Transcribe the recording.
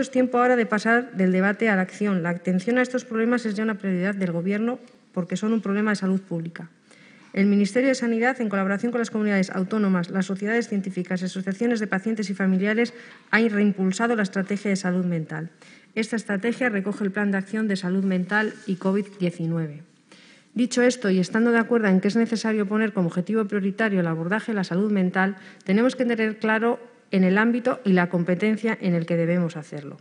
Es tiempo ahora de pasar del debate a la acción. La atención a estos problemas es ya una prioridad del Gobierno porque son un problema de salud pública. El Ministerio de Sanidad, en colaboración con las comunidades autónomas, las sociedades científicas asociaciones de pacientes y familiares, ha reimpulsado la estrategia de salud mental. Esta estrategia recoge el Plan de Acción de Salud Mental y COVID-19. Dicho esto, y estando de acuerdo en que es necesario poner como objetivo prioritario el abordaje de la salud mental, tenemos que tener claro en el ámbito y la competencia en el que debemos hacerlo.